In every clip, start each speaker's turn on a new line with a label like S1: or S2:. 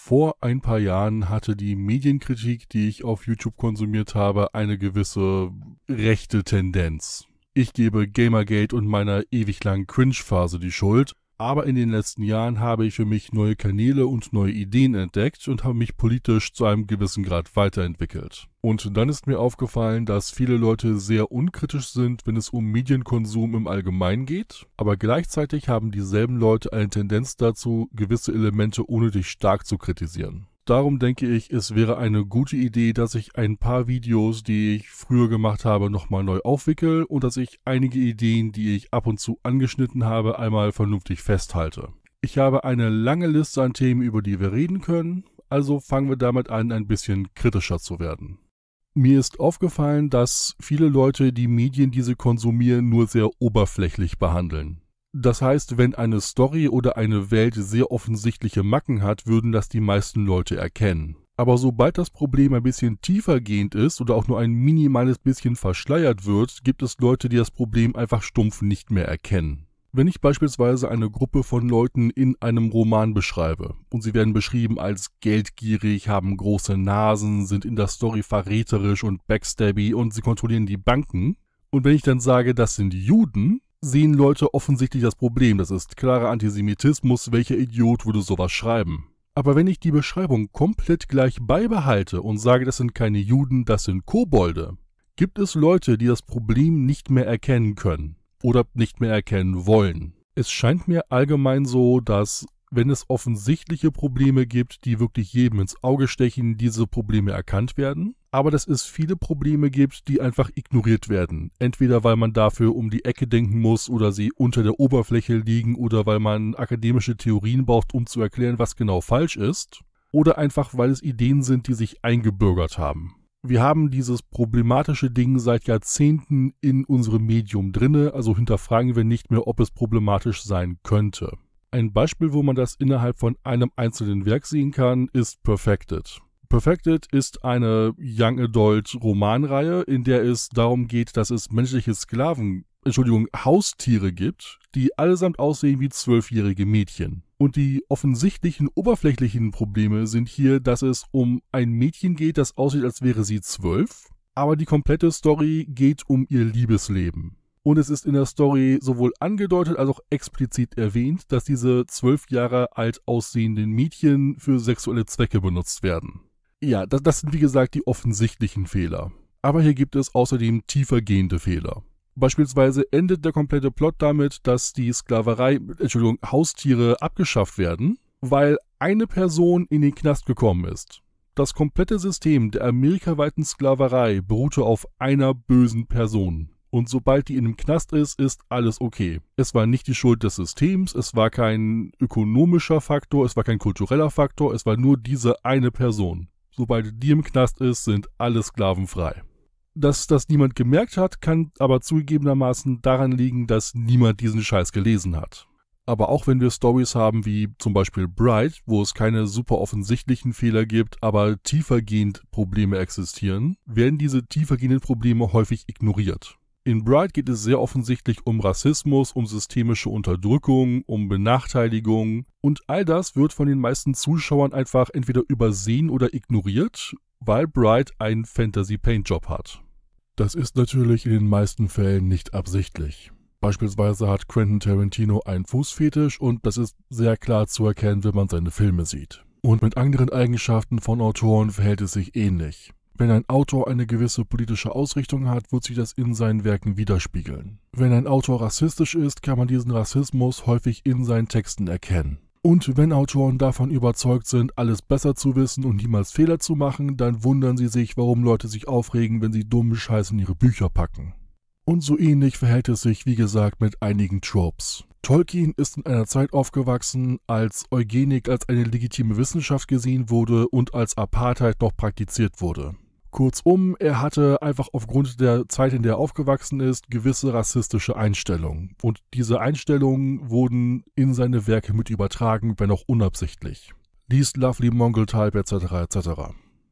S1: vor ein paar Jahren hatte die Medienkritik, die ich auf YouTube konsumiert habe, eine gewisse rechte Tendenz. Ich gebe Gamergate und meiner ewig langen Cringe-Phase die Schuld, aber in den letzten Jahren habe ich für mich neue Kanäle und neue Ideen entdeckt und habe mich politisch zu einem gewissen Grad weiterentwickelt. Und dann ist mir aufgefallen, dass viele Leute sehr unkritisch sind, wenn es um Medienkonsum im Allgemeinen geht, aber gleichzeitig haben dieselben Leute eine Tendenz dazu, gewisse Elemente unnötig stark zu kritisieren darum denke ich, es wäre eine gute Idee, dass ich ein paar Videos, die ich früher gemacht habe, nochmal neu aufwickel und dass ich einige Ideen, die ich ab und zu angeschnitten habe, einmal vernünftig festhalte. Ich habe eine lange Liste an Themen, über die wir reden können, also fangen wir damit an, ein bisschen kritischer zu werden. Mir ist aufgefallen, dass viele Leute die Medien, die sie konsumieren, nur sehr oberflächlich behandeln. Das heißt, wenn eine Story oder eine Welt sehr offensichtliche Macken hat, würden das die meisten Leute erkennen. Aber sobald das Problem ein bisschen tiefergehend ist oder auch nur ein minimales bisschen verschleiert wird, gibt es Leute, die das Problem einfach stumpf nicht mehr erkennen. Wenn ich beispielsweise eine Gruppe von Leuten in einem Roman beschreibe und sie werden beschrieben als geldgierig, haben große Nasen, sind in der Story verräterisch und backstabby und sie kontrollieren die Banken, und wenn ich dann sage, das sind Juden, sehen Leute offensichtlich das Problem. Das ist klarer Antisemitismus. Welcher Idiot würde sowas schreiben? Aber wenn ich die Beschreibung komplett gleich beibehalte und sage, das sind keine Juden, das sind Kobolde, gibt es Leute, die das Problem nicht mehr erkennen können oder nicht mehr erkennen wollen. Es scheint mir allgemein so, dass wenn es offensichtliche Probleme gibt, die wirklich jedem ins Auge stechen, diese Probleme erkannt werden. Aber dass es viele Probleme gibt, die einfach ignoriert werden. Entweder weil man dafür um die Ecke denken muss oder sie unter der Oberfläche liegen oder weil man akademische Theorien braucht, um zu erklären, was genau falsch ist. Oder einfach weil es Ideen sind, die sich eingebürgert haben. Wir haben dieses problematische Ding seit Jahrzehnten in unserem Medium drinne, also hinterfragen wir nicht mehr, ob es problematisch sein könnte. Ein Beispiel, wo man das innerhalb von einem einzelnen Werk sehen kann, ist Perfected. Perfected ist eine Young Adult Romanreihe, in der es darum geht, dass es menschliche Sklaven, Entschuldigung, Haustiere gibt, die allesamt aussehen wie zwölfjährige Mädchen. Und die offensichtlichen oberflächlichen Probleme sind hier, dass es um ein Mädchen geht, das aussieht, als wäre sie zwölf, aber die komplette Story geht um ihr Liebesleben. Und es ist in der Story sowohl angedeutet als auch explizit erwähnt, dass diese zwölf Jahre alt aussehenden Mädchen für sexuelle Zwecke benutzt werden. Ja, das, das sind wie gesagt die offensichtlichen Fehler. Aber hier gibt es außerdem tiefer gehende Fehler. Beispielsweise endet der komplette Plot damit, dass die Sklaverei, Entschuldigung, Haustiere abgeschafft werden, weil eine Person in den Knast gekommen ist. Das komplette System der amerikaweiten Sklaverei beruhte auf einer bösen Person. Und sobald die in einem Knast ist, ist alles okay. Es war nicht die Schuld des Systems, es war kein ökonomischer Faktor, es war kein kultureller Faktor, es war nur diese eine Person. Sobald die im Knast ist, sind alle Sklaven frei. Dass das niemand gemerkt hat, kann aber zugegebenermaßen daran liegen, dass niemand diesen Scheiß gelesen hat. Aber auch wenn wir Stories haben wie zum Beispiel Bright, wo es keine super offensichtlichen Fehler gibt, aber tiefergehend Probleme existieren, werden diese tiefergehenden Probleme häufig ignoriert. In Bright geht es sehr offensichtlich um Rassismus, um systemische Unterdrückung, um Benachteiligung und all das wird von den meisten Zuschauern einfach entweder übersehen oder ignoriert, weil Bright einen Fantasy-Paint-Job hat. Das ist natürlich in den meisten Fällen nicht absichtlich. Beispielsweise hat Quentin Tarantino einen Fußfetisch und das ist sehr klar zu erkennen, wenn man seine Filme sieht. Und mit anderen Eigenschaften von Autoren verhält es sich ähnlich. Wenn ein Autor eine gewisse politische Ausrichtung hat, wird sich das in seinen Werken widerspiegeln. Wenn ein Autor rassistisch ist, kann man diesen Rassismus häufig in seinen Texten erkennen. Und wenn Autoren davon überzeugt sind, alles besser zu wissen und niemals Fehler zu machen, dann wundern sie sich, warum Leute sich aufregen, wenn sie dummen Scheiß in ihre Bücher packen. Und so ähnlich verhält es sich, wie gesagt, mit einigen Tropes. Tolkien ist in einer Zeit aufgewachsen, als Eugenik als eine legitime Wissenschaft gesehen wurde und als Apartheid noch praktiziert wurde. Kurzum, er hatte einfach aufgrund der Zeit, in der er aufgewachsen ist, gewisse rassistische Einstellungen. Und diese Einstellungen wurden in seine Werke mit übertragen, wenn auch unabsichtlich. Dies Lovely Mongol Type etc. etc.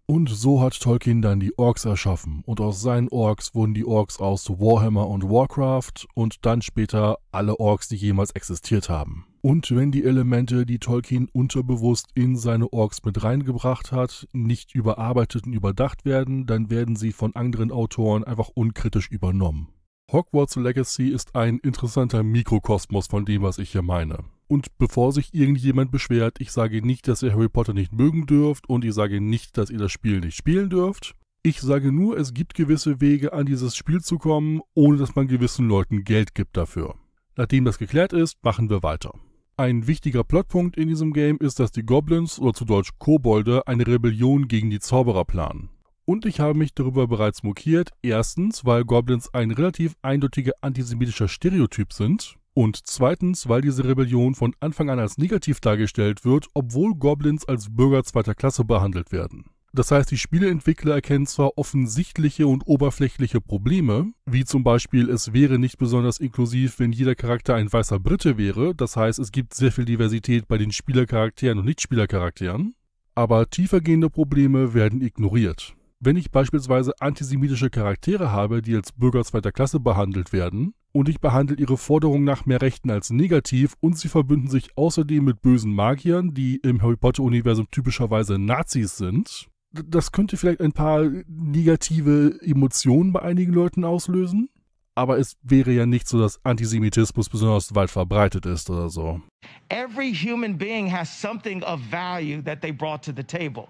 S1: Und so hat Tolkien dann die Orks erschaffen und aus seinen Orks wurden die Orks aus Warhammer und Warcraft und dann später alle Orks, die jemals existiert haben und wenn die Elemente, die Tolkien unterbewusst in seine Orks mit reingebracht hat, nicht überarbeitet und überdacht werden, dann werden sie von anderen Autoren einfach unkritisch übernommen. Hogwarts Legacy ist ein interessanter Mikrokosmos von dem, was ich hier meine. Und bevor sich irgendjemand beschwert, ich sage nicht, dass ihr Harry Potter nicht mögen dürft und ich sage nicht, dass ihr das Spiel nicht spielen dürft. Ich sage nur, es gibt gewisse Wege, an dieses Spiel zu kommen, ohne dass man gewissen Leuten Geld gibt dafür. Nachdem das geklärt ist, machen wir weiter. Ein wichtiger Plotpunkt in diesem Game ist, dass die Goblins oder zu Deutsch Kobolde eine Rebellion gegen die Zauberer planen. Und ich habe mich darüber bereits mokiert, erstens, weil Goblins ein relativ eindeutiger antisemitischer Stereotyp sind und zweitens, weil diese Rebellion von Anfang an als negativ dargestellt wird, obwohl Goblins als Bürger zweiter Klasse behandelt werden. Das heißt, die Spieleentwickler erkennen zwar offensichtliche und oberflächliche Probleme, wie zum Beispiel es wäre nicht besonders inklusiv, wenn jeder Charakter ein weißer Brite wäre, das heißt, es gibt sehr viel Diversität bei den Spielercharakteren und Nichtspielercharakteren, aber tiefergehende Probleme werden ignoriert. Wenn ich beispielsweise antisemitische Charaktere habe, die als Bürger zweiter Klasse behandelt werden, und ich behandle ihre Forderung nach mehr Rechten als negativ und sie verbünden sich außerdem mit bösen Magiern, die im Harry Potter-Universum typischerweise Nazis sind, das könnte vielleicht ein paar negative Emotionen bei einigen Leuten auslösen. Aber es wäre ja nicht so, dass Antisemitismus besonders weit verbreitet ist oder so. Every human being has something of value that they brought to the table,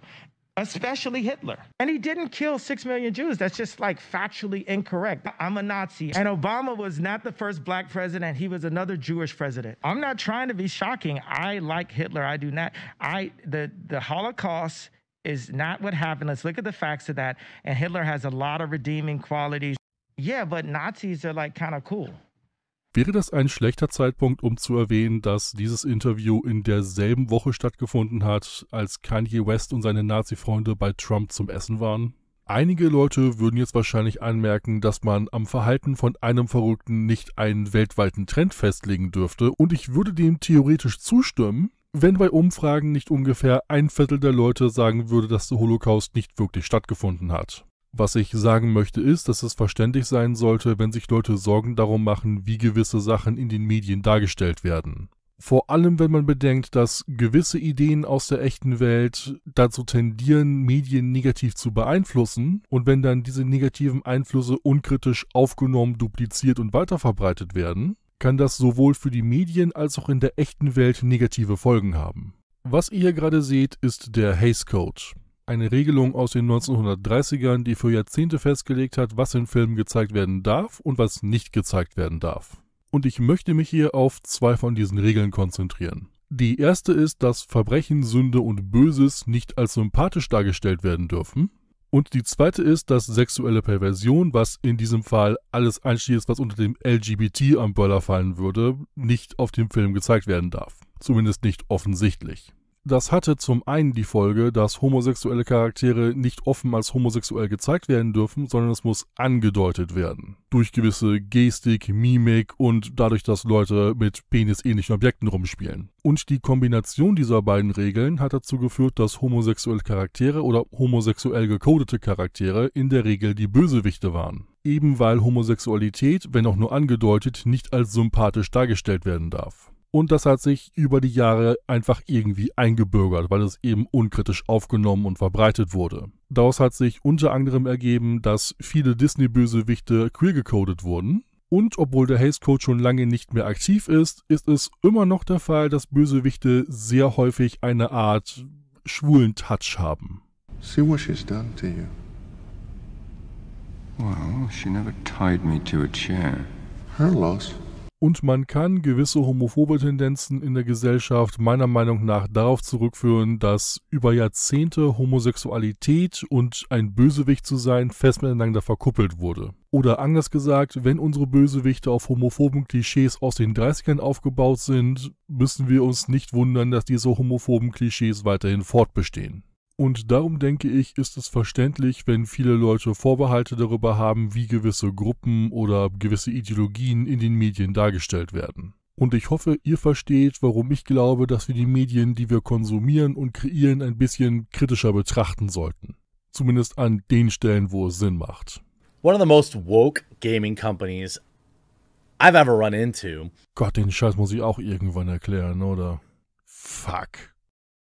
S1: especially Hitler. And he didn't kill six million Jews. That's just like factually incorrect. I'm a Nazi. And Obama was not the first black president, he was another Jewish president. I'm not trying to be shocking. I like Hitler. I do not. I, the, the Holocaust is not what happened. Let's look at the facts of that. And Hitler has a lot of redeeming qualities. Yeah, but Nazis are like kind of cool. Wäre das ein schlechter Zeitpunkt, um zu erwähnen, dass dieses Interview in derselben Woche stattgefunden hat, als Kanye West und seine Nazi-Freunde bei Trump zum Essen waren? Einige Leute würden jetzt wahrscheinlich anmerken, dass man am Verhalten von einem Verrückten nicht einen weltweiten Trend festlegen dürfte, und ich würde dem theoretisch zustimmen, wenn bei Umfragen nicht ungefähr ein Viertel der Leute sagen würde, dass der Holocaust nicht wirklich stattgefunden hat. Was ich sagen möchte ist, dass es verständlich sein sollte, wenn sich Leute Sorgen darum machen, wie gewisse Sachen in den Medien dargestellt werden. Vor allem, wenn man bedenkt, dass gewisse Ideen aus der echten Welt dazu tendieren, Medien negativ zu beeinflussen, und wenn dann diese negativen Einflüsse unkritisch aufgenommen, dupliziert und weiterverbreitet werden, kann das sowohl für die Medien als auch in der echten Welt negative Folgen haben. Was ihr hier gerade seht, ist der Hays Code. Eine Regelung aus den 1930ern, die für Jahrzehnte festgelegt hat, was in Filmen gezeigt werden darf und was nicht gezeigt werden darf. Und ich möchte mich hier auf zwei von diesen Regeln konzentrieren. Die erste ist, dass Verbrechen, Sünde und Böses nicht als sympathisch dargestellt werden dürfen. Und die zweite ist, dass sexuelle Perversion, was in diesem Fall alles einschließt, was unter dem LGBT-Umbrella fallen würde, nicht auf dem Film gezeigt werden darf. Zumindest nicht offensichtlich. Das hatte zum einen die Folge, dass homosexuelle Charaktere nicht offen als homosexuell gezeigt werden dürfen, sondern es muss angedeutet werden. Durch gewisse Gestik, Mimik und dadurch, dass Leute mit penisähnlichen Objekten rumspielen. Und die Kombination dieser beiden Regeln hat dazu geführt, dass homosexuelle Charaktere oder homosexuell gekodete Charaktere in der Regel die Bösewichte waren eben weil Homosexualität, wenn auch nur angedeutet, nicht als sympathisch dargestellt werden darf. Und das hat sich über die Jahre einfach irgendwie eingebürgert, weil es eben unkritisch aufgenommen und verbreitet wurde. Daraus hat sich unter anderem ergeben, dass viele Disney-Bösewichte queer gecodet wurden. Und obwohl der Haze Code schon lange nicht mehr aktiv ist, ist es immer noch der Fall, dass Bösewichte sehr häufig eine Art schwulen Touch haben. See what she's done to you. Well, she never tied me to a chair. Her loss. Und man kann gewisse homophobe Tendenzen in der Gesellschaft meiner Meinung nach darauf zurückführen, dass über Jahrzehnte Homosexualität und ein Bösewicht zu sein fest miteinander verkuppelt wurde. Oder anders gesagt, wenn unsere Bösewichte auf homophoben Klischees aus den 30ern aufgebaut sind, müssen wir uns nicht wundern, dass diese homophoben Klischees weiterhin fortbestehen. Und darum denke ich, ist es verständlich, wenn viele Leute Vorbehalte darüber haben, wie gewisse Gruppen oder gewisse Ideologien in den Medien dargestellt werden. Und ich hoffe, ihr versteht, warum ich glaube, dass wir die Medien, die wir konsumieren und kreieren, ein bisschen kritischer betrachten sollten. Zumindest an den Stellen, wo es Sinn macht. One of the most woke gaming companies I've ever run into. Gott, den Scheiß muss ich auch irgendwann erklären, oder? Fuck.